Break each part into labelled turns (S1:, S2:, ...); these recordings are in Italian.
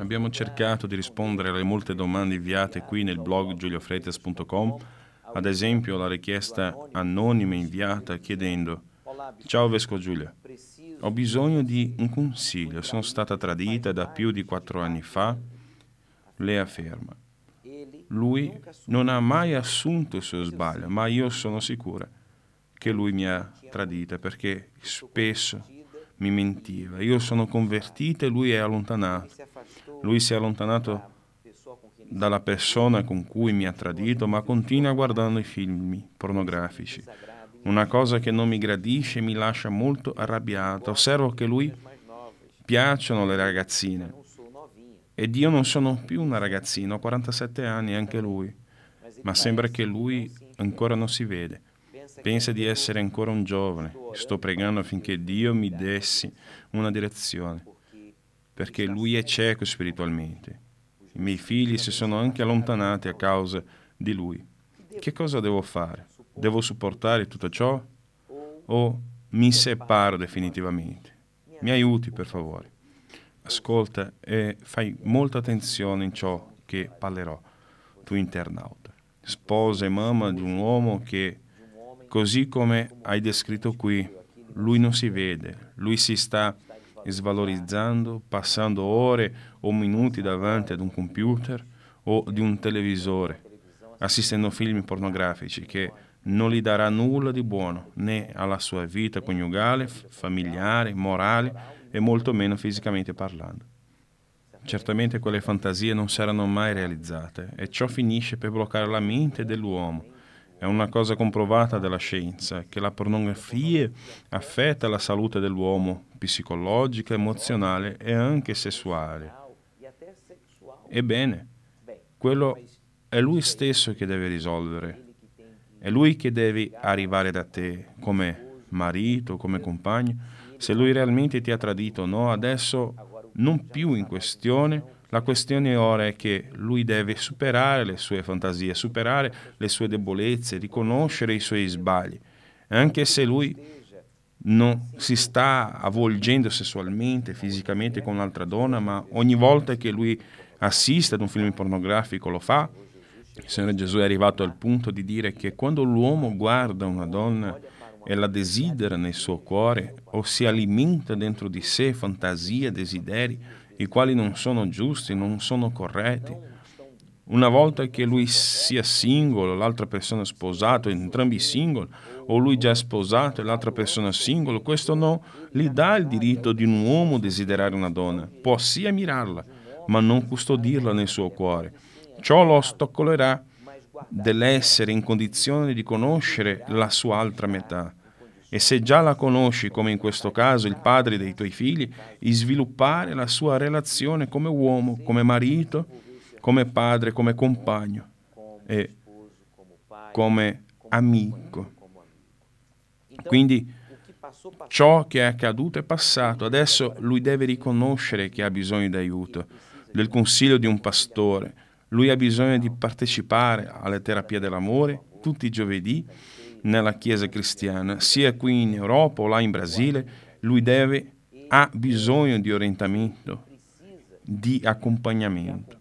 S1: Abbiamo cercato di rispondere alle molte domande inviate qui nel blog giuliofreitas.com, ad esempio la richiesta anonima inviata chiedendo Ciao Vescovo Giulia, ho bisogno di un consiglio, sono stata tradita da più di quattro anni fa, lei afferma. Lui non ha mai assunto il suo sbaglio, ma io sono sicura che lui mi ha tradita perché spesso mi mentiva. Io sono convertita e lui è allontanato. Lui si è allontanato dalla persona con cui mi ha tradito, ma continua guardando i film pornografici. Una cosa che non mi gradisce e mi lascia molto arrabbiata. Osservo che lui piacciono le ragazzine ed io non sono più una ragazzina, ho 47 anni anche lui, ma sembra che lui ancora non si vede. Pensa di essere ancora un giovane. Sto pregando affinché Dio mi dessi una direzione, perché lui è cieco spiritualmente. I miei figli si sono anche allontanati a causa di lui. Che cosa devo fare? Devo supportare tutto ciò? O mi separo definitivamente? Mi aiuti, per favore ascolta e fai molta attenzione in ciò che parlerò, tu internauta. Sposa e mamma di un uomo che, così come hai descritto qui, lui non si vede, lui si sta svalorizzando, passando ore o minuti davanti ad un computer o di un televisore, assistendo a film pornografici che non gli darà nulla di buono, né alla sua vita coniugale, familiare, morale e molto meno fisicamente parlando. Certamente quelle fantasie non saranno mai realizzate e ciò finisce per bloccare la mente dell'uomo. È una cosa comprovata dalla scienza che la pornografia affetta la salute dell'uomo psicologica, emozionale e anche sessuale. Ebbene, quello è lui stesso che deve risolvere è lui che deve arrivare da te come marito, come compagno. Se lui realmente ti ha tradito o no, adesso non più in questione. La questione ora è che lui deve superare le sue fantasie, superare le sue debolezze, riconoscere i suoi sbagli. Anche se lui non si sta avvolgendo sessualmente, fisicamente con un'altra donna, ma ogni volta che lui assiste ad un film pornografico lo fa, il Signore Gesù è arrivato al punto di dire che quando l'uomo guarda una donna e la desidera nel suo cuore o si alimenta dentro di sé fantasie, desideri, i quali non sono giusti, non sono corretti, una volta che lui sia singolo, l'altra persona sposata, entrambi singoli, o lui già sposato e l'altra persona singolo, questo non gli dà il diritto di un uomo desiderare una donna. Può sì ammirarla, ma non custodirla nel suo cuore. Ciò lo ostacolerà dell'essere in condizione di conoscere la sua altra metà. E se già la conosci, come in questo caso il padre dei tuoi figli, di sviluppare la sua relazione come uomo, come marito, come padre, come compagno e come amico. Quindi ciò che è accaduto è passato, adesso lui deve riconoscere che ha bisogno di aiuto, del consiglio di un pastore, lui ha bisogno di partecipare alle terapie dell'amore tutti i giovedì nella Chiesa cristiana, sia qui in Europa o là in Brasile. Lui deve, ha bisogno di orientamento, di accompagnamento.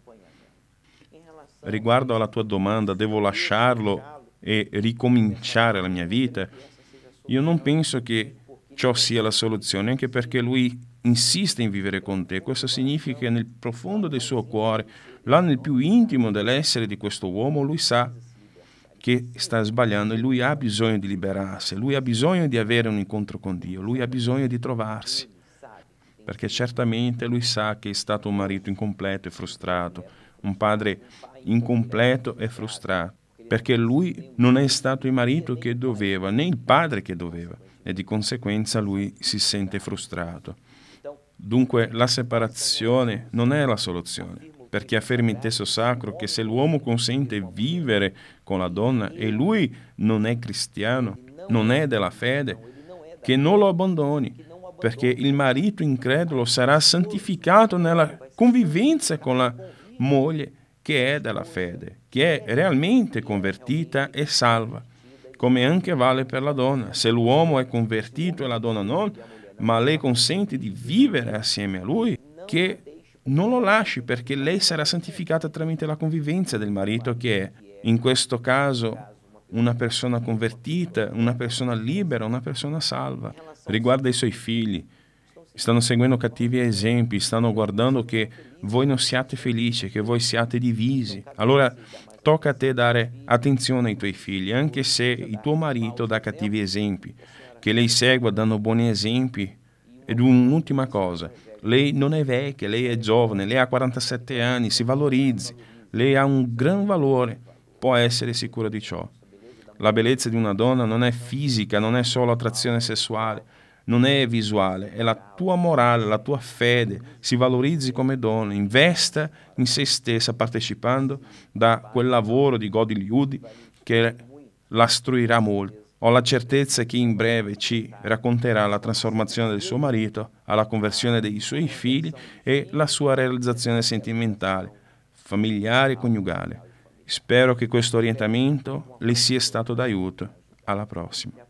S1: Riguardo alla tua domanda, devo lasciarlo e ricominciare la mia vita? Io non penso che ciò sia la soluzione, anche perché lui insiste in vivere con te. Questo significa che nel profondo del suo cuore, là nel più intimo dell'essere di questo uomo, lui sa che sta sbagliando e lui ha bisogno di liberarsi, lui ha bisogno di avere un incontro con Dio, lui ha bisogno di trovarsi, perché certamente lui sa che è stato un marito incompleto e frustrato, un padre incompleto e frustrato, perché lui non è stato il marito che doveva, né il padre che doveva e di conseguenza lui si sente frustrato. Dunque la separazione non è la soluzione, perché affermi in testo sacro che se l'uomo consente vivere con la donna e lui non è cristiano, non è della fede, che non lo abbandoni, perché il marito incredulo sarà santificato nella convivenza con la moglie che è della fede, che è realmente convertita e salva, come anche vale per la donna. Se l'uomo è convertito e la donna non, ma lei consente di vivere assieme a lui, che non lo lasci perché lei sarà santificata tramite la convivenza del marito che è, in questo caso, una persona convertita, una persona libera, una persona salva. Riguarda i suoi figli. Stanno seguendo cattivi esempi, stanno guardando che voi non siate felici, che voi siate divisi. Allora tocca a te dare attenzione ai tuoi figli, anche se il tuo marito dà cattivi esempi che lei segua dando um buoni esempi. Ed un'ultima um, cosa, lei non è vecchia, lei è giovane, lei ha 47 anni, si valorizzi, lei ha un um gran valore, può essere sicura di ciò. La bellezza di una donna non è fisica, non è solo attrazione sessuale, non è visuale, è la tua morale, la tua fede. Si valorizzi come donna, investa in se stessa partecipando da quel lavoro di Godi Liudi che la istruirà molto. Ho la certezza che in breve ci racconterà la trasformazione del suo marito, alla conversione dei suoi figli e la sua realizzazione sentimentale, familiare e coniugale. Spero che questo orientamento le sia stato d'aiuto. Alla prossima.